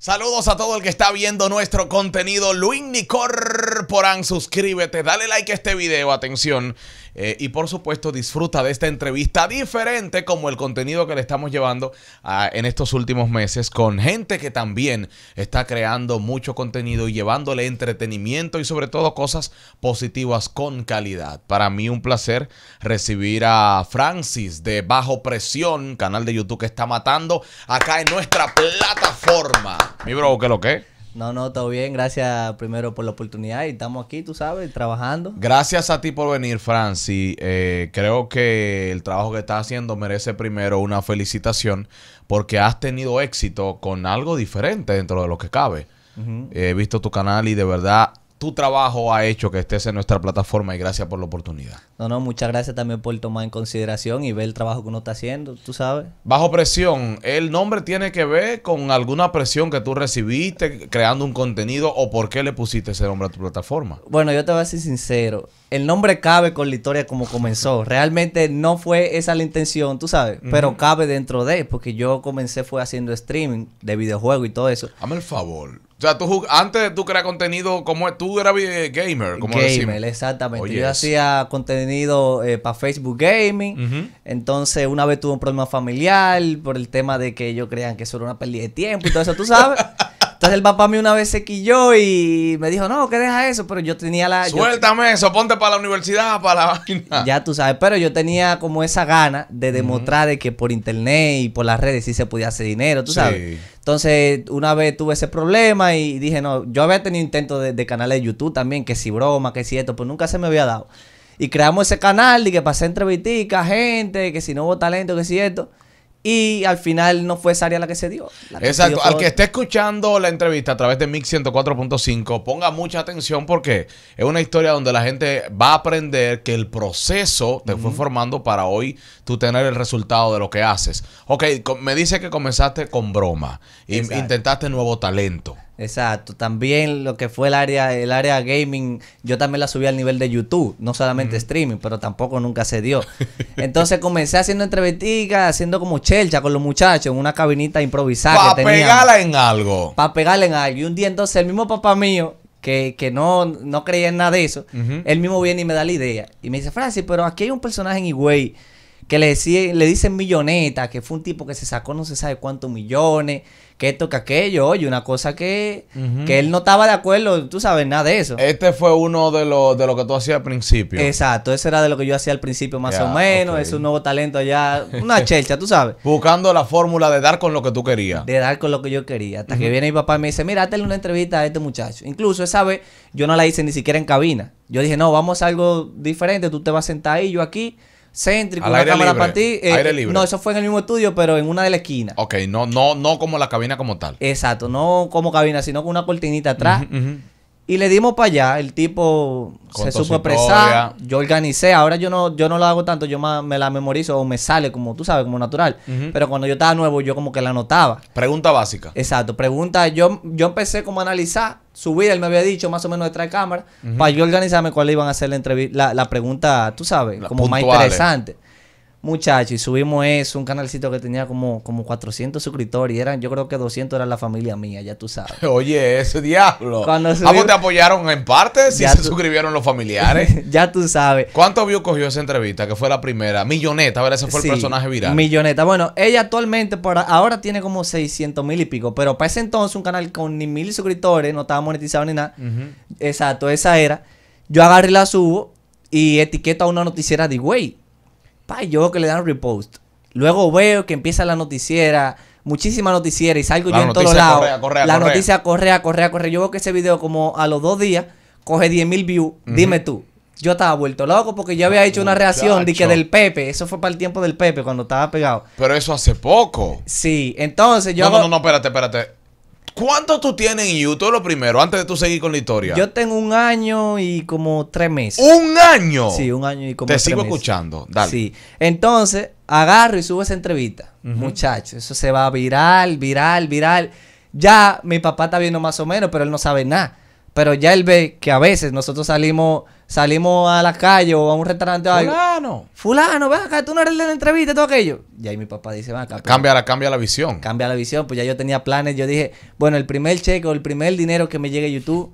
Saludos a todo el que está viendo nuestro contenido. Luis Nicorporan, suscríbete, dale like a este video, atención. Eh, y por supuesto, disfruta de esta entrevista diferente como el contenido que le estamos llevando ah, en estos últimos meses con gente que también está creando mucho contenido y llevándole entretenimiento y sobre todo cosas positivas con calidad. Para mí un placer recibir a Francis de Bajo Presión, canal de YouTube que está matando acá en nuestra plataforma. Mi bro, ¿qué lo que? No, no, todo bien. Gracias primero por la oportunidad y estamos aquí, tú sabes, trabajando. Gracias a ti por venir, Franci. Eh, creo que el trabajo que estás haciendo merece primero una felicitación porque has tenido éxito con algo diferente dentro de lo que cabe. He visto tu canal y de verdad tu trabajo ha hecho que estés en nuestra plataforma y gracias por la oportunidad. No, no, muchas gracias también por tomar en consideración y ver el trabajo que uno está haciendo, tú sabes. Bajo presión, ¿el nombre tiene que ver con alguna presión que tú recibiste creando un contenido o por qué le pusiste ese nombre a tu plataforma? Bueno, yo te voy a ser sincero, el nombre cabe con la historia como comenzó. Realmente no fue esa la intención, tú sabes, pero cabe dentro de, porque yo comencé fue haciendo streaming de videojuegos y todo eso. Dame el favor. O sea, tú antes tú creas contenido como tú eras gamer, como Gamer, exactamente. Oh, Yo hacía contenido eh, para Facebook Gaming. Entonces, una vez tuve un problema familiar por el tema de que ellos crean que eso era una pérdida de tiempo y todo eso, tú sabes. Entonces el papá mío una vez se quilló y me dijo, no, que deja eso, pero yo tenía la... Suéltame eso, ponte para la universidad, para la vaina. Ya tú sabes, pero yo tenía como esa gana de demostrar de que por internet y por las redes sí se podía hacer dinero, tú sabes. Entonces, una vez tuve ese problema y dije, no, yo había tenido intentos de, canales de YouTube también, que si broma, que si esto, pues nunca se me había dado. Y creamos ese canal y que pasé entrevistas, gente, que si no hubo talento, que si esto. Y al final no fue esa área la que se dio. Exacto. al que esté escuchando la entrevista a través de Mix 104.5, ponga mucha atención porque es una historia donde la gente va a aprender que el proceso te fue formando para hoy tú tener el resultado de lo que haces. Ok, me dice que comenzaste con broma. E intentaste nuevo talento. Exacto. También lo que fue el área, el área gaming, yo también la subí al nivel de YouTube, no solamente streaming, pero tampoco nunca se dio. Entonces comencé haciendo entrevistas, haciendo como chelcha con los muchachos en una cabinita improvisada. Para pegarla en algo. Para pegarla en algo. Y un día entonces el mismo papá mío, que, que no, no creía en nada de eso, él mismo viene y me da la idea. Y me dice, Francis, pero aquí hay un personaje en Higüey que le, decía le dicen milloneta, que fue un tipo que se sacó no se sabe cuántos millones, que esto, que aquello, oye, una cosa que, que él no estaba de acuerdo, tú sabes, nada de eso. Este fue uno de lo, de lo que tú hacías al principio. Exacto, ese era de lo que yo hacía al principio más o menos, es un nuevo talento allá, una chelcha, tú sabes. Buscando la fórmula de dar con lo que tú querías. De dar con lo que yo quería, hasta que viene mi papá y me dice, mira, hazle una entrevista a este muchacho. Incluso esa vez yo no la hice ni siquiera en cabina. Yo dije, no, vamos a algo diferente, tú te vas a sentar ahí, yo aquí céntrico, una cámara para ti. Eh, no, eso fue en el mismo estudio, pero en una de la esquina. Ok, no, no, no como la cabina como tal. Exacto, no como cabina, sino con una cortinita atrás. Ajá, y le dimos para allá, el tipo se supo expresar, yo organicé, ahora yo no, yo no lo hago tanto, yo me, la memorizo o me sale como tú sabes, como natural. Pero cuando yo estaba nuevo, yo como que la anotaba. Pregunta básica. Exacto, pregunta, yo, yo empecé como a analizar, su vida, él me había dicho más o menos detrás de cámara, para yo organizarme cuál iban a ser la, la, pregunta, tú sabes, como más interesante. Muchachos, y subimos eso, un canalcito que tenía como, como 400 suscriptores. Y eran, yo creo que 200 era la familia mía, ya tú sabes. Oye, ese diablo. ¿A vos ah, pues, te apoyaron en parte si se suscribieron los familiares? ya tú sabes. ¿Cuánto vio cogió esa entrevista? Que fue la primera. Milloneta, a ver Ese fue el personaje viral. Milloneta. Bueno, ella actualmente, ahora tiene como 600 mil y pico. Pero para ese entonces, un canal con ni mil suscriptores, no estaba monetizado ni nada. Exacto, esa era. Yo agarré la subo y etiqueto a una noticiera de güey Pa, yo que le dan repost. Luego veo que empieza la noticiera, muchísima noticiera y salgo yo en todos lados. la noticia correa, correa, correa. Yo veo que ese video como a los dos días coge 10 mil views. Dime tú. Yo estaba vuelto loco porque yo había hecho una reacción de que del Pepe. Eso fue para el tiempo del Pepe cuando estaba pegado. Pero eso hace poco. Sí, entonces yo. No, no, no, espérate, espérate. ¿Cuánto tú tienes en YouTube lo primero, antes de tú seguir con la historia? Yo tengo un año y como tres meses. ¿Un año? Sí, un año y como tres meses. Te sigo escuchando, dale. Sí. Entonces, agarro y subo esa entrevista. muchacho. Muchachos, eso se va viral, viral, viral. Ya mi papá está viendo más o menos, pero él no sabe nada. Pero ya él ve que a veces nosotros salimos salimos a la calle o a un restaurante o algo. Fulano. Fulano, ven acá, tú no eres de la entrevista y todo aquello. Y ahí mi papá dice, ven acá. Cambia la, cambia la visión. Cambia la visión, pues ya yo tenía planes. Yo dije, bueno, el primer cheque o el primer dinero que me llegue a YouTube,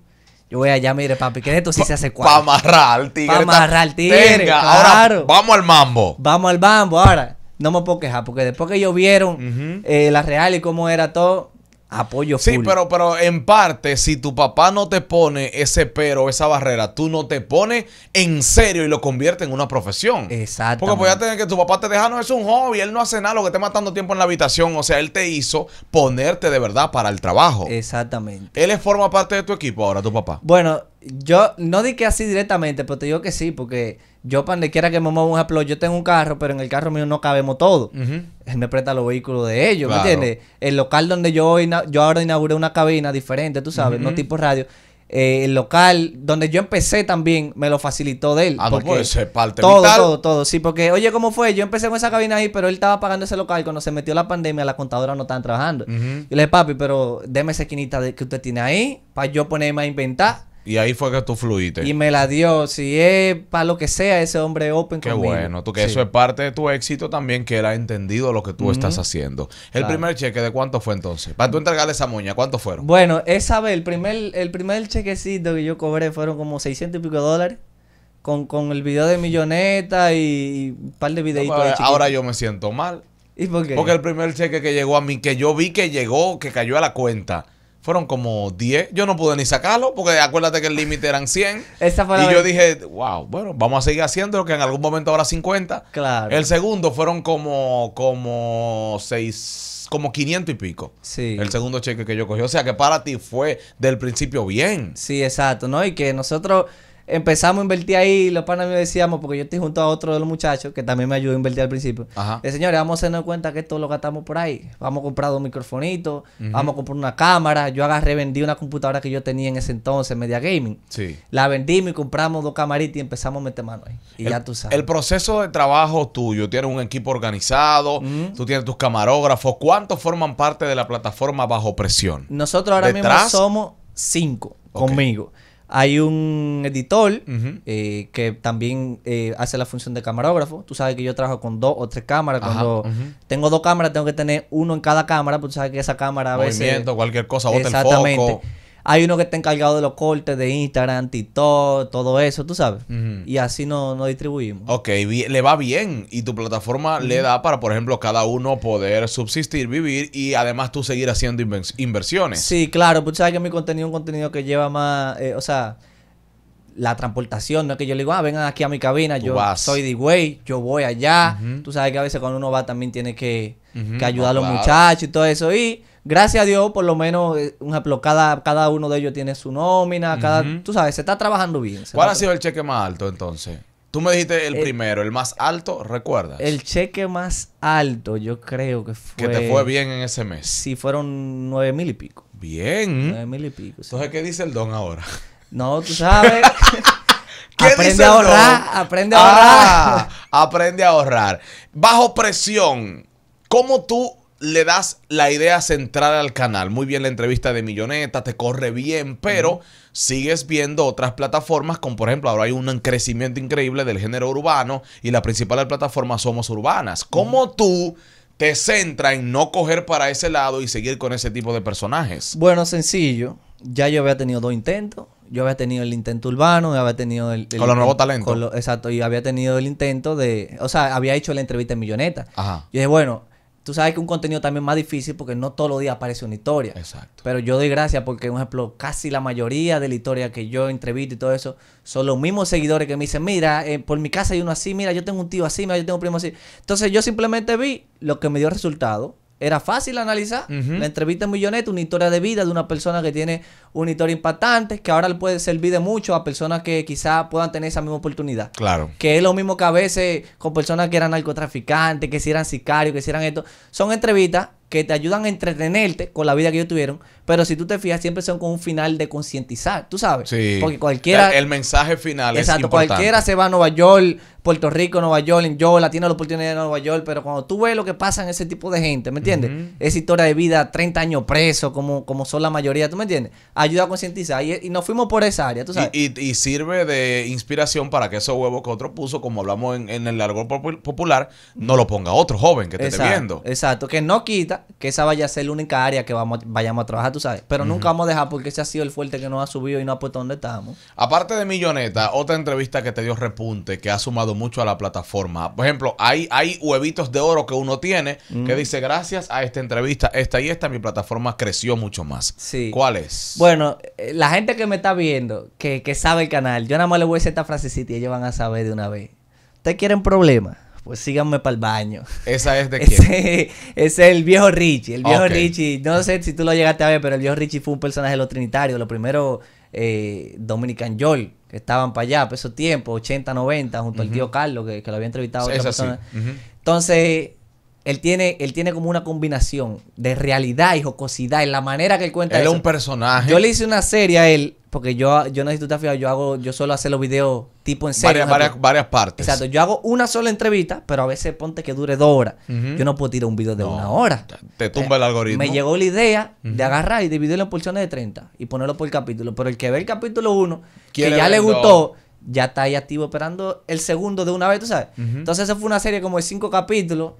yo voy allá, mire, papi, que esto sí se hace cuatro. Para amarrar tigre. Para amarrar tigre, Venga, ahora vamos al mambo. Vamos al mambo ahora. No me puedo quejar, porque después que ellos vieron eh, la real y cómo era todo, Apoyo full. Sí, pero, pero en parte, si tu papá no te pone ese pero, esa barrera, tú no te pones en serio y lo convierte en una profesión. Exacto. Porque a tener que tu papá te deja, no es un hobby, él no hace nada, lo que esté matando tiempo en la habitación. O sea, él te hizo ponerte de verdad para el trabajo. Exactamente. Él forma parte de tu equipo ahora, tu papá. Bueno, yo no dije así directamente, pero te digo que sí, porque yo, para quiera que me mueva un aplauso yo tengo un carro, pero en el carro mío no cabemos todo. Él me presta los vehículos de ellos, ¿me entiendes? El local donde yo, yo ahora inauguré una cabina diferente, tú sabes, no tipo radio. Eh, el local donde yo empecé también me lo facilitó de él. Ah, no, puede ser parte todo, todo, todo. Sí, porque, oye, ¿cómo fue? Yo empecé con esa cabina ahí, pero él estaba pagando ese local. Cuando se metió la pandemia, las contadoras no estaban trabajando. Y Yo le dije, papi, pero déme esa esquinita que usted tiene ahí para yo ponerme a inventar. Y ahí fue que tú fluiste. Y me la dio. Si es para lo que sea, ese hombre open Qué bueno. Tú que eso es parte de tu éxito también, que él ha entendido lo que tú estás haciendo. El primer cheque, ¿de cuánto fue entonces? Para tú entregarle esa moña, ¿cuánto fueron? Bueno, esa vez, el primer, el primer chequecito que yo cobré fueron como 600 y pico dólares. Con, el video de Milloneta y, un par de videitos. ahora yo me siento mal. ¿Y por qué? Porque el primer cheque que llegó a mí, que yo vi que llegó, que cayó a la cuenta fueron como 10. Yo no pude ni sacarlo porque acuérdate que el límite eran 100. y yo dije, wow, bueno, vamos a seguir haciendo que en algún momento habrá 50. Claro. El segundo fueron como, como 6, como 500 y pico. Sí. El segundo cheque que yo cogí. O sea que para ti fue del principio bien. Sí, exacto, ¿no? Y que nosotros empezamos a invertir ahí. Los panas me decíamos, porque yo estoy junto a otro de los muchachos que también me ayudó a invertir al principio. Ajá. De señores, vamos a hacernos cuenta que esto lo gastamos por ahí. Vamos a comprar dos microfonitos, vamos a comprar una cámara. Yo agarré, vendí una computadora que yo tenía en ese entonces, Media Gaming. Sí. La vendimos y compramos dos camaritas y empezamos a meter mano ahí. Y ya tú sabes. El proceso de trabajo tuyo, tienes un equipo organizado, tú tienes tus camarógrafos. ¿Cuántos forman parte de la plataforma bajo presión? Nosotros ahora mismo somos cinco conmigo. Hay un editor eh, que también eh, hace la función de camarógrafo. Tú sabes que yo trabajo con dos o tres cámaras. Cuando tengo dos cámaras, tengo que tener uno en cada cámara. Pues sabes que esa cámara a veces. Movimiento, cualquier cosa, bota el foco. Hay uno que está encargado de los cortes de Instagram, TikTok, todo eso, tú sabes. Y así nos no distribuimos. Ok, le va bien. Y tu plataforma le da para, por ejemplo, cada uno poder subsistir, vivir y además tú seguir haciendo inversiones. Sí, claro. Pues sabes que mi contenido es un contenido que lleva más. Eh, o sea la transportación, no es que yo le digo, ah, vengan aquí a mi cabina, yo soy de way, yo voy allá. Tú sabes que a veces cuando uno va también tiene que, ayudar a los ah, muchachos y todo eso. Y gracias a Dios, por lo menos, eh, un cada, uno de ellos tiene su nómina, cada, tú sabes, se está trabajando bien. ¿Cuál ha sido el cheque más alto entonces? Tú me dijiste el, eh, primero, el más alto, ¿recuerdas? El cheque más alto, yo creo que fue. Que te fue bien en ese mes. Sí, fueron nueve mil y pico. Bien. Nueve mil y pico. Entonces, ¿qué dice el don ahora? No, tú sabes. aprende a ahorrar, aprende a ahorrar. Ah, aprende a ahorrar. Bajo presión, ¿cómo tú le das la idea central al canal. Muy bien la entrevista de Milloneta, te corre bien, pero sigues viendo otras plataformas, como por ejemplo, ahora hay un crecimiento increíble del género urbano y la principal plataforma plataformas somos urbanas. ¿Cómo tú te centras en no coger para ese lado y seguir con ese tipo de personajes? Bueno, sencillo. Ya yo había tenido dos intentos. Yo había tenido el intento urbano, había tenido el... con los nuevos talentos. exacto, y había tenido el intento de... O sea, había hecho la entrevista en Milloneta. Ajá. Y dije, bueno tú sabes que un contenido también más difícil porque no todos los días aparece una historia. Exacto. Pero yo doy gracias porque, por ejemplo, casi la mayoría de la historia que yo entrevisto y todo eso son los mismos seguidores que me dicen, mira, eh, por mi casa hay uno así, mira, yo tengo un tío así, mira, yo tengo un primo así. Entonces yo simplemente vi lo que me dio resultado era fácil analizar. La entrevista es muy una historia de vida de una persona que tiene una historia impactante, que ahora le puede servir de mucho a personas que quizás puedan tener esa misma oportunidad. Claro. Que es lo mismo que a veces con personas que eran narcotraficantes, que si eran sicarios, que si eran esto. Son entrevistas que te ayudan a entretenerte con la vida que ellos tuvieron, pero si tú te fijas, siempre son con un final de concientizar, tú sabes. Porque cualquiera. El, mensaje final exacto, es cualquiera se va a Nueva York, Puerto Rico, Nueva York, en Yola, tiene la oportunidad de Nueva York, pero cuando tú ves lo que pasa en ese tipo de gente, ¿me entiendes? Esa historia de vida, 30 años preso, como, como son la mayoría, ¿tú me entiendes? Ayuda a concientizar y, nos fuimos por esa área, tú sabes. Y, sirve de inspiración para que esos huevos que otro puso, como hablamos en, el largo popular, no lo ponga otro joven que te esté viendo. Exacto, que no quita que esa vaya a ser la única área que vamos, vayamos a trabajar, tú sabes. Pero nunca vamos a dejar porque ese ha sido el fuerte que nos ha subido y nos ha puesto donde estamos Aparte de Milloneta, otra entrevista que te dio repunte que ha sumado mucho a la plataforma. Por ejemplo, hay, hay huevitos de oro que uno tiene que dice, gracias a esta entrevista, esta y esta, mi plataforma creció mucho más. Sí. ¿Cuál es? Bueno, eh, la gente que me está viendo, que, que sabe el canal, yo nada más le voy a decir esta frasecita y ellos van a saber de una vez. ¿Ustedes quieren problemas? pues síganme para el baño. ¿Esa es de quién? Ese, es el viejo Richie. El viejo Richie, no sé si tú lo llegaste a ver, pero el viejo Richie fue un personaje de los Trinitarios, los primeros eh, Dominican Joel, que estaban para allá, por esos tiempos, 80, 90, junto al tío Carlos, que, lo había entrevistado otra persona. Entonces, él tiene, él tiene como una combinación de realidad y jocosidad en la manera que él cuenta. Él es un personaje. Yo le hice una serie a él, porque yo, yo no sé si tú estás fijado, yo hago, yo solo hacer los videos tipo en serie. Varias, partes. Exacto. Yo hago una sola entrevista, pero a veces ponte que dure dos horas. Yo no puedo tirar un video de una hora. Te tumba el eh, algoritmo. Me llegó la idea de agarrar y dividirlo en porciones de 30 y ponerlo por capítulo. Pero el que ve el capítulo 1, que ya le gustó, ya está ahí activo esperando el segundo de una vez, tú sabes. Entonces, eso fue una serie como de cinco capítulos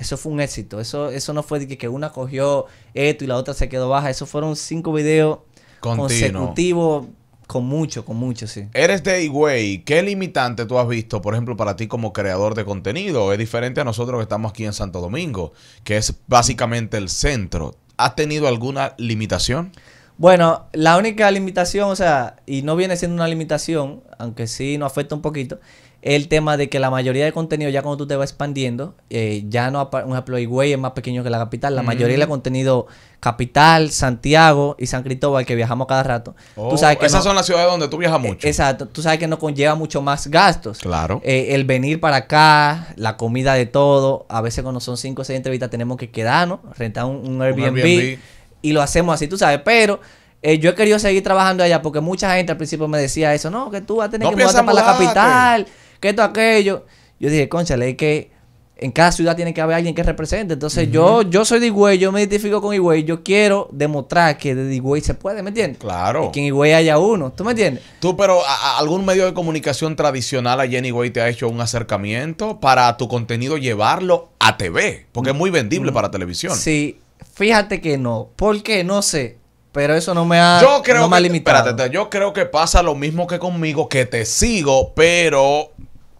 eso fue un éxito. Eso, eso no fue de que, una cogió esto y la otra se quedó baja. Eso fueron cinco videos consecutivos con mucho, con mucho, sí. Eres de Higüey. ¿Qué limitante tú has visto, por ejemplo, para ti como creador de contenido? Es diferente a nosotros que estamos aquí en Santo Domingo, que es básicamente el centro. ¿Has tenido alguna limitación? Bueno, la única limitación, o sea, y no viene siendo una limitación, aunque sí nos afecta un poquito, el tema de que la mayoría de contenido, ya cuando tú te vas expandiendo, eh, ya no, ...un ejemplo, es más pequeño que la capital. La mayoría del contenido, Capital, Santiago y San Cristóbal, que viajamos cada rato. tú oh, sabes que esas son las ciudades donde tú viajas mucho. E, exacto. Tú sabes que nos conlleva mucho más gastos. Claro. Eh, el venir para acá, la comida de todo. A veces cuando son cinco o seis entrevistas tenemos que quedarnos, rentar un, Airbnb, y lo hacemos así, tú sabes. Pero... Eh, yo he querido seguir trabajando allá porque mucha gente al principio me decía eso, no, que tú vas a tener que mudarte para la capital, que esto, aquello. Yo dije, Concha es que en cada ciudad tiene que haber alguien que represente. Entonces yo, yo soy de Higüey, yo me identifico con Higüey, yo quiero demostrar que de Higüey se puede, ¿me entiendes? Claro. que en Higüey haya uno, ¿tú me entiendes? Tú, pero ¿algún medio de comunicación tradicional Allí en Higüey te ha hecho un acercamiento para tu contenido llevarlo a TV? Porque es muy vendible para televisión. Sí, fíjate que no. ¿Por qué? No sé. Pero eso no me ha, no me ha limitado. yo creo que pasa lo mismo que conmigo, que te sigo, pero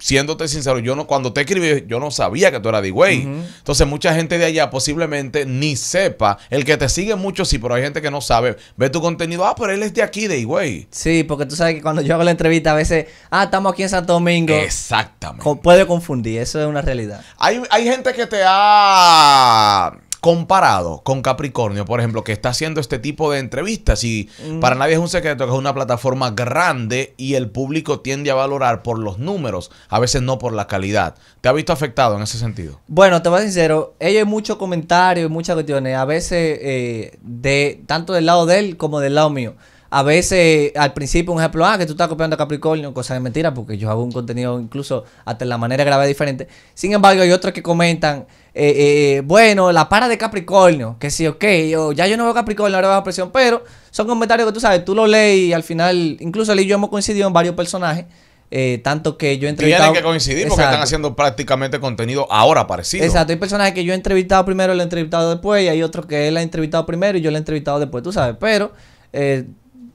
siéndote sincero, yo no, cuando te escribí, yo no sabía que tú eras de güey. Entonces, mucha gente de allá posiblemente ni sepa. El que te sigue mucho, sí, pero hay gente que no sabe. Ve tu contenido, ah, pero él es de aquí, de güey. Sí, porque tú sabes que cuando yo hago la entrevista, a veces, ah, estamos aquí en Santo Domingo. Exactamente. puede confundir, eso es una realidad. hay gente que te ha comparado con Capricornio, por ejemplo, que está haciendo este tipo de entrevistas y mm. para nadie es un secreto que es una plataforma grande y el público tiende a valorar por los números, a veces no por la calidad. ¿Te ha visto afectado en ese sentido? Bueno, te voy a ser sincero, hay muchos comentarios y muchas cuestiones, a veces eh, de tanto del lado de él como del lado mío a veces al principio, un ejemplo, ah, que tú estás copiando a Capricornio, cosa de mentira, porque yo hago un contenido incluso hasta en la manera grabada diferente. Sin embargo, hay otros que comentan, eh, eh, eh, bueno, la para de Capricornio, que sí, ok, yo, ya yo no veo Capricornio, ahora bajo presión, pero son comentarios que tú sabes, tú lo lees y al final, incluso él y yo hemos coincidido en varios personajes. Eh, tanto que yo he entrevistado. Tienen que coincidir porque están haciendo prácticamente contenido ahora parecido. Exacto, hay personajes que yo he entrevistado primero, y lo he entrevistado después, y hay otros que él ha entrevistado primero y yo lo he entrevistado después, tú sabes. Pero eh,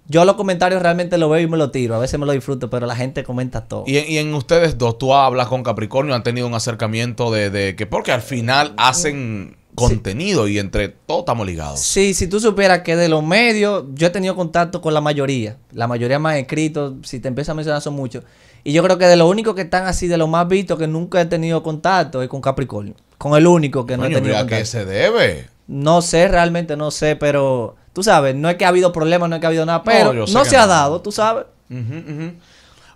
yo los comentarios realmente los veo y me lo tiro. A veces me lo disfruto, pero la gente comenta todo. Y, en ustedes dos, tú hablas con Capricornio, han tenido un acercamiento de, que porque al final hacen contenido y entre todos estamos ligados. Sí, si tú supieras que de los medios yo he tenido contacto con la mayoría, la mayoría más escritos, si te empiezas a mencionar son muchos. Y yo creo que de los únicos que están así, de los más vistos que nunca he tenido contacto es con Capricornio, con el único que no he tenido contacto. ¿A qué se debe? No sé, realmente no sé, pero Tú sabes, no es que ha habido problemas, no es que ha habido nada, pero no, se ha dado, tú sabes.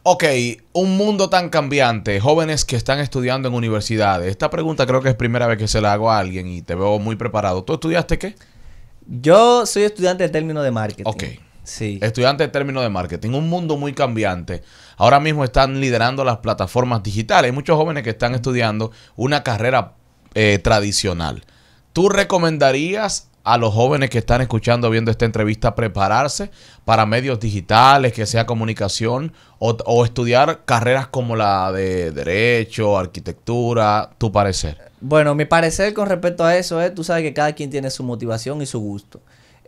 Ok, un mundo tan cambiante, jóvenes que están estudiando en universidades. Esta pregunta creo que es primera vez que se la hago a alguien y te veo muy preparado. ¿Tú estudiaste qué? Yo soy estudiante de término de marketing. Ok. Sí. Estudiante de término de marketing. Un mundo muy cambiante. Ahora mismo están liderando las plataformas digitales. Hay muchos jóvenes que están estudiando una carrera eh, tradicional. ¿Tú recomendarías a los jóvenes que están escuchando, viendo esta entrevista, prepararse para medios digitales, que sea comunicación, o, estudiar carreras como la de derecho, arquitectura, tu parecer? Bueno, mi parecer con respecto a eso es, tú sabes que cada quien tiene su motivación y su gusto.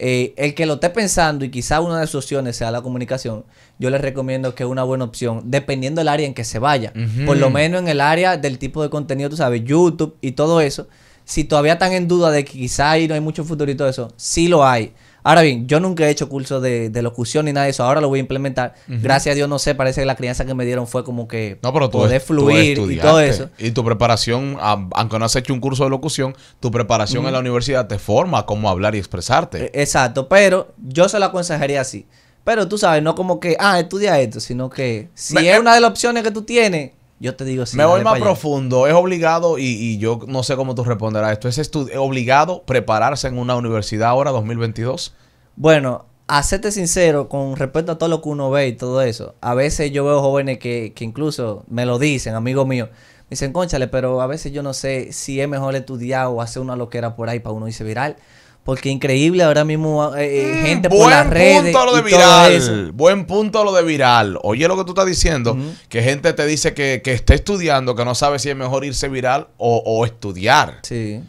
Eh, el que lo esté pensando y quizá una de sus opciones sea la comunicación, yo les recomiendo que es una buena opción, dependiendo del área en que se vaya. Por lo menos en el área del tipo de contenido, tú sabes, YouTube y todo eso si todavía están en duda de que quizá ahí no hay mucho futuro y todo eso, sí lo hay. Ahora bien, yo nunca he hecho curso de, locución ni nada de eso. Ahora lo voy a implementar. Gracias a Dios, no sé, parece que la crianza que me dieron fue como que no, poder fluir y todo eso. Y tu preparación, aunque no has hecho un curso de locución, tu preparación en la universidad te forma cómo hablar y expresarte. E, exacto, pero yo se lo aconsejaría así. Pero tú sabes, no como que, ah, estudia esto, sino que si es eh, una de las opciones que tú tienes, yo te digo sí. Me voy más profundo. Es obligado, y, yo no sé cómo tú responderás esto. ¿Es obligado prepararse en una universidad ahora, 2022? Bueno, a sincero, con respecto a todo lo que uno ve y todo eso, a veces yo veo jóvenes que, que incluso me lo dicen, amigos míos. Me dicen, conchale, pero a veces yo no sé si es mejor estudiar o hacer una loquera por ahí para uno irse viral. Porque increíble ahora mismo eh, eh, mm. gente por las redes. Buen punto lo de viral. Buen punto lo de viral. Oye lo que tú estás diciendo, que gente te dice que, que está estudiando, que no sabe si es mejor irse viral o, o estudiar. Sí.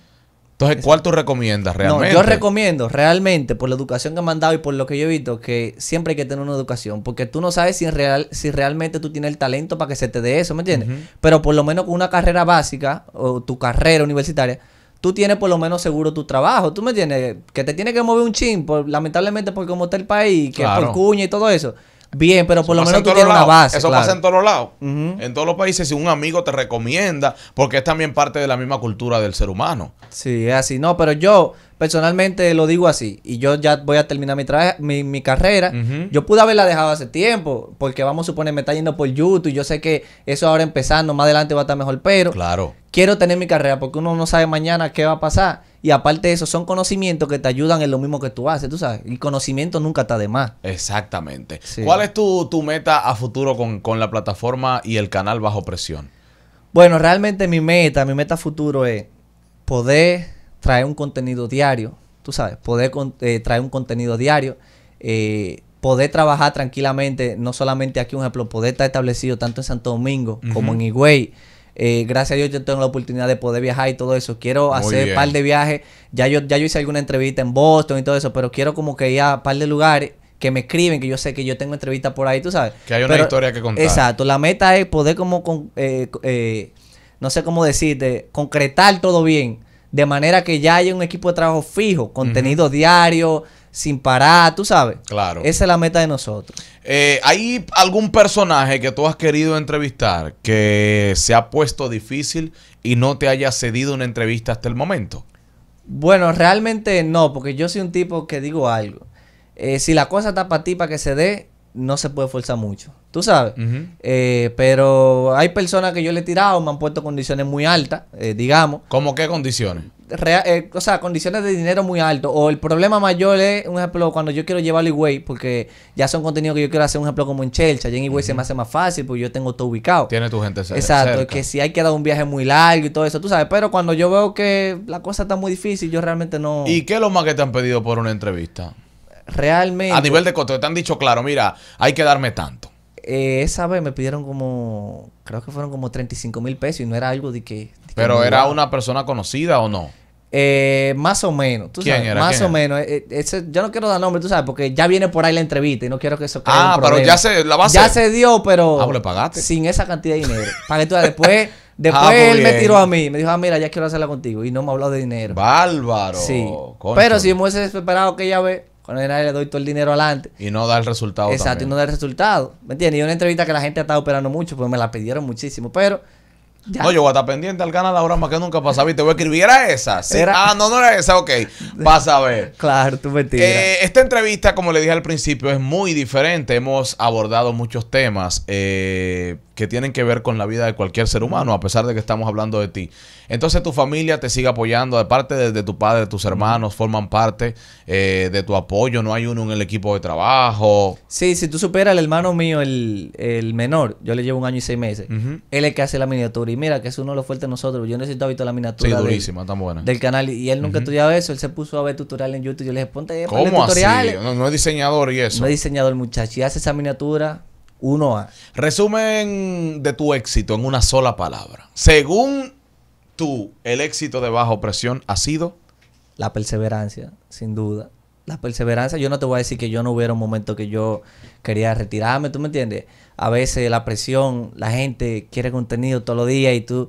Entonces, ¿cuál tú recomiendas realmente? No, yo recomiendo realmente, por la educación que me han dado y por lo que yo he visto, que siempre hay que tener una educación. Porque tú no sabes si, real, si realmente tú tienes el talento para que se te dé eso, ¿me entiendes? Pero por lo menos con una carrera básica o tu carrera universitaria, tú tienes por lo menos seguro tu trabajo, tú me tienes que te tiene que mover un chin, por, lamentablemente porque como está el país, que es por cuña y todo eso. Bien, pero por lo menos tú tienes una base. Eso pasa en todos lados. En todos los países, si un amigo te recomienda, porque es también parte de la misma cultura del ser humano. Sí, es así. No, pero yo personalmente lo digo así. Y yo ya voy a terminar mi, mi, carrera. Yo pude haberla dejado hace tiempo, porque vamos a suponer me está yendo por YouTube. Yo sé que eso ahora empezando, más adelante va a estar mejor, pero. Claro quiero tener mi carrera porque uno no sabe mañana qué va a pasar. Y aparte de eso, son conocimientos que te ayudan en lo mismo que tú haces, tú sabes. Y conocimiento nunca está de más. Exactamente. ¿Cuál es tu, tu, meta a futuro con, la plataforma y el canal Bajo Presión? Bueno, realmente mi meta, mi meta a futuro es poder traer un contenido diario, tú sabes, poder eh, traer un contenido diario. Eh, poder trabajar tranquilamente, no solamente aquí, un ejemplo, poder estar establecido tanto en Santo Domingo como en Higüey, eh, gracias a Dios yo tengo la oportunidad de poder viajar y todo eso. Quiero hacer un par de viajes. Ya yo, ya yo hice alguna entrevista en Boston y todo eso, pero quiero como que ir un par de lugares que me escriben, que yo sé que yo tengo entrevistas por ahí, tú sabes. Que hay una historia que contar. Exacto. La meta es poder como, con, eh, eh, no sé cómo decirte, concretar todo bien. De manera que ya haya un equipo de trabajo fijo, contenido diario, sin parar, tú sabes. Claro. Esa es la meta de nosotros. Eh, ¿Hay algún personaje que tú has querido entrevistar que se ha puesto difícil y no te haya cedido una entrevista hasta el momento? Bueno, realmente no, porque yo soy un tipo que digo algo. Eh, si la cosa está para ti, para que se dé, no se puede forzar mucho. Tú sabes. Eh, pero hay personas que yo le he tirado, me han puesto condiciones muy altas, digamos. ¿Cómo qué condiciones? Eh, o sea, condiciones de dinero muy alto. O el problema mayor es, un ejemplo, cuando yo quiero llevar Way, porque ya son contenidos que yo quiero hacer, un ejemplo, como en Chelsea. en Way se me hace más fácil porque yo tengo todo ubicado. Tiene tu gente cerca. Exacto, que si hay que dar un viaje muy largo y todo eso, tú sabes. Pero cuando yo veo que la cosa está muy difícil, yo realmente no. ¿Y qué es lo más que te han pedido por una entrevista? Realmente. A nivel de costo, te han dicho, claro, mira, hay que darme tanto. Eh, esa vez me pidieron como, creo que fueron como 35 mil pesos y no era algo de que... ¿Pero era una persona conocida o no? Eh, más o menos, tú más o menos. Eh, eh, yo no quiero dar nombre, tú sabes, porque ya viene por ahí la entrevista y no quiero que eso caiga. Ah, pero ya se la base. Ya se dio, pero. Ah, pues le pagaste. Sin esa cantidad de dinero. Pagué tú después. Ah, pues después él me tiró a mí, me dijo, ah, mira, ya quiero hacerla contigo. Y no me habló de dinero. Bárbaro. Sí. Pero si me hubiese desesperado, que ya ve, cuando era le doy todo el dinero adelante. Y no da el resultado. Exacto, y no da el resultado. ¿Me entiendes? Y una entrevista que la gente ha estado esperando mucho, porque me la pidieron muchísimo. Pero no, yo voy a estar pendiente al canal ahora más que nunca pasaba Y Te voy a escribir, ¿era esa? Ah, no, no era esa, ok. a ver claro, tú mentiras. Eh, esta entrevista, como le dije al principio, es muy diferente. Hemos abordado muchos temas eh, que tienen que ver con la vida de cualquier ser humano, a pesar de que estamos hablando de ti. Entonces, tu familia te sigue apoyando, Aparte de, tu padre, tus hermanos, forman parte eh, de tu apoyo. No hay uno en el equipo de trabajo. Sí, si tú superas al hermano mío, el, menor, yo le llevo un año y seis meses. Él es el que hace la miniatura mira, que eso no lo fuerte nosotros. Yo necesito visto la miniatura. del, canal. Y él nunca estudiaba eso. Él se puso a ver tutoriales en YouTube. Yo le dije, ponte ¿Cómo Así? No, es diseñador y eso. No es diseñador, muchacho. Y hace esa miniatura Uno a Resumen de tu éxito en una sola palabra. Según tú, el éxito de bajo presión ha sido. La perseverancia, sin duda la perseverancia, yo no te voy a decir que yo no hubiera un momento que yo quería retirarme, ¿tú me entiendes? A veces la presión, la gente quiere contenido todos los días y tú,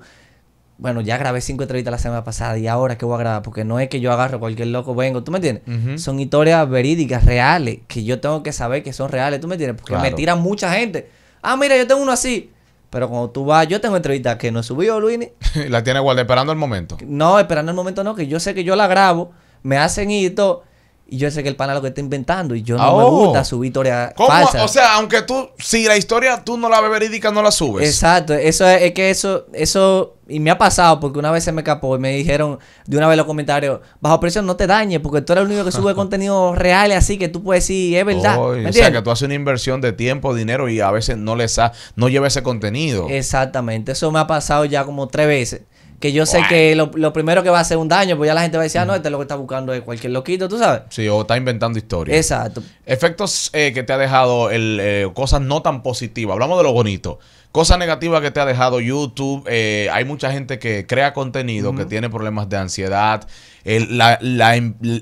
bueno, ya grabé cinco entrevistas la semana pasada y ahora qué voy a grabar, porque no es que yo agarro cualquier loco, vengo, ¿tú me entiendes? Son historias verídicas, reales, que yo tengo que saber que son reales, ¿tú me entiendes? Porque me tiran mucha gente. Ah, mira, yo tengo uno así. Pero cuando tú vas, yo tengo entrevistas que no he subido, Luini. la tiene guardada esperando el momento. No, esperando el momento no, que yo sé que yo la grabo, me hacen hito y yo sé que el pana lo que está inventando. Y yo no me oh. gusta su historia ¿Cómo? O sea, aunque tú, si la historia tú no la ves verídica, no la subes. Exacto. Eso es, es, que eso, eso, y me ha pasado porque una vez se me escapó y me dijeron de una vez los comentarios, bajo presión no te dañes porque tú eres el único que sube contenido real y así que tú puedes decir, es verdad. o sea, que tú haces una inversión de tiempo, dinero y a veces no les ha, no lleva ese contenido. Exactamente. Eso me ha pasado ya como tres veces. Que yo sé que lo, primero que va a hacer un daño, pues ya la gente va a decir, ah, no, este es lo que está buscando es cualquier loquito, tú sabes. Sí, o está inventando historias. Exacto. Efectos eh, que te ha dejado el, eh, cosas no tan positivas. Hablamos de lo bonito. Cosas negativas que te ha dejado YouTube. Eh, hay mucha gente que crea contenido, que tiene problemas de ansiedad. Em,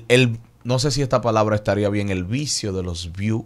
el, no sé si esta palabra estaría bien, el vicio de los views,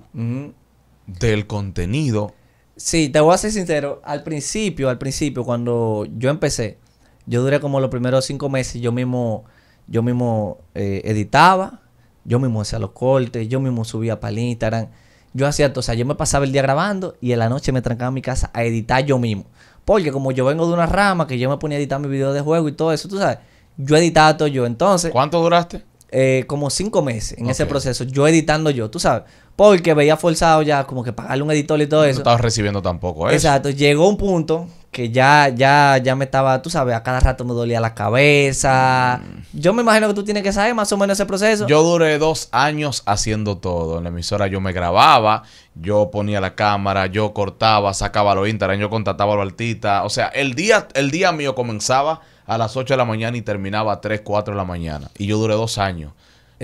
del contenido. Sí, te voy a ser sincero. Al principio, al principio, cuando yo empecé yo duré como los primeros cinco meses, yo mismo, yo mismo eh, editaba, yo mismo hacía los cortes, yo mismo subía para el Instagram. Yo hacía, todo. o sea, yo me pasaba el día grabando y en la noche me trancaba en mi casa a editar yo mismo. Porque como yo vengo de una rama que yo me ponía a editar mis videos de juego y todo eso, tú sabes, yo editaba todo yo. Entonces. ¿Cuánto duraste? Eh, como cinco meses en ese proceso, yo editando yo, tú sabes. Porque veía forzado ya como que pagarle un editor y todo eso. No estabas recibiendo tampoco, eso. Exacto. Llegó un punto que ya, ya, ya me estaba, tú sabes, a cada rato me dolía la cabeza. Mm. Yo me imagino que tú tienes que saber más o menos ese proceso. Yo duré dos años haciendo todo. En la emisora yo me grababa, yo ponía la cámara, yo cortaba, sacaba los Instagram, yo contrataba a los artistas. O sea, el día, el día mío comenzaba a las 8 de la mañana y terminaba a 3, 4 de la mañana. Y yo duré dos años.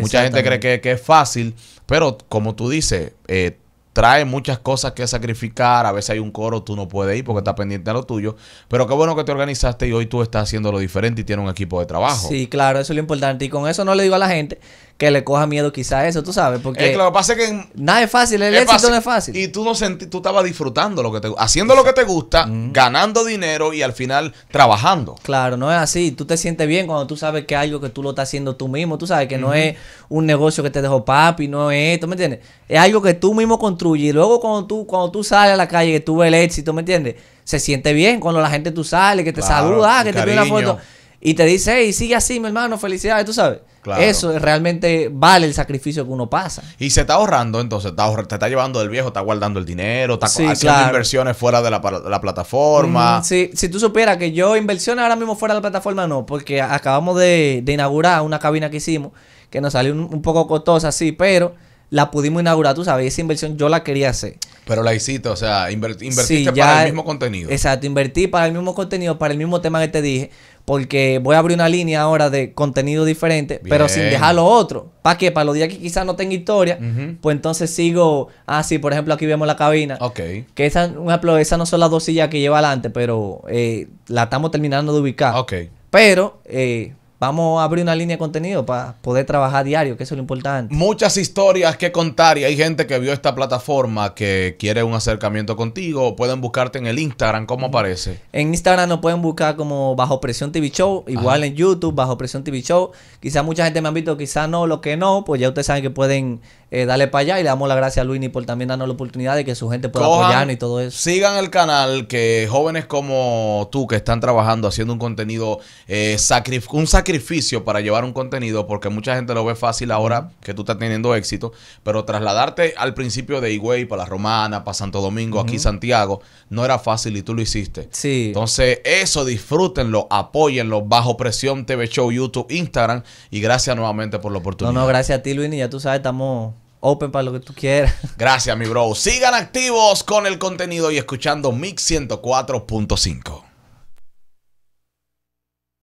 Mucha gente cree que, que, es fácil, pero como tú dices, eh, trae muchas cosas que sacrificar. A veces hay un coro, tú no puedes ir porque estás pendiente a lo tuyo. Pero qué bueno que te organizaste y hoy tú estás haciendo lo diferente y tienes un equipo de trabajo. Sí, claro, eso es lo importante. Y con eso no le digo a la gente que le coja miedo quizás eso, tú sabes, porque... lo pasa que... Nada es fácil, el éxito no es fácil. Y tú no sentí, tú estabas disfrutando lo que te haciendo lo que te gusta, mm. ganando dinero y al final trabajando. Claro, no es así. Tú te sientes bien cuando tú sabes que algo que tú lo estás haciendo tú mismo, tú sabes que no es un negocio que te dejó papi, no es esto, ¿me entiendes? Es algo que tú mismo construyes y luego cuando tú, cuando tú sales a la calle que tú ves el éxito, ¿me entiendes? Se siente bien cuando la gente tú sales, que te saluda, que te pide una foto y te dice, hey, sigue así, mi hermano, felicidades, tú sabes. Eso realmente vale el sacrificio que uno pasa. Y se está ahorrando, entonces, está te está llevando del viejo, está guardando el dinero, está haciendo inversiones fuera de la, plataforma. sí, si tú supieras que yo inversiones ahora mismo fuera de la plataforma, no, porque acabamos de, inaugurar una cabina que hicimos, que nos salió un, poco costosa, sí, pero la pudimos inaugurar, tú sabes, esa inversión yo la quería hacer. Pero la hiciste, o sea, invertiste para el mismo contenido. Exacto, invertí para el mismo contenido, para el mismo tema que te dije porque voy a abrir una línea ahora de contenido diferente, pero sin dejar lo otro. ¿Para qué? Para los días que quizás no tenga historia, pues entonces sigo. Ah, sí, por ejemplo, aquí vemos la cabina. Ok. Que esa, un ejemplo, esas no son las dos sillas que lleva adelante, pero eh, la estamos terminando de ubicar. Ok. Pero eh, Vamos a abrir una línea de contenido para poder trabajar diario, que eso es lo importante. Muchas historias que contar y hay gente que vio esta plataforma que quiere un acercamiento contigo. Pueden buscarte en el Instagram, ¿cómo aparece? En Instagram nos pueden buscar como Bajo Presión TV Show, igual en YouTube, Bajo Presión TV Show. Quizás mucha gente me ha visto, quizás no, lo que no, pues ya ustedes saben que pueden eh, darle para allá y le damos las gracias a Luini por también darnos la oportunidad de que su gente pueda apoyarnos y todo eso. Sigan el canal que jóvenes como tú que están trabajando, haciendo un contenido, eh, un sacrificio para llevar un contenido porque mucha gente lo ve fácil ahora que tú estás teniendo éxito, pero trasladarte al principio de Higüey para La Romana, para Santo Domingo, aquí Santiago, no era fácil y tú lo hiciste. Sí. Entonces, eso disfrútenlo, apóyenlo bajo presión TV Show, YouTube, Instagram y gracias nuevamente por la oportunidad. No, no, gracias a ti, y ya tú sabes, estamos open para lo que tú quieras. Gracias, mi bro. Sigan activos con el contenido y escuchando Mix 104.5.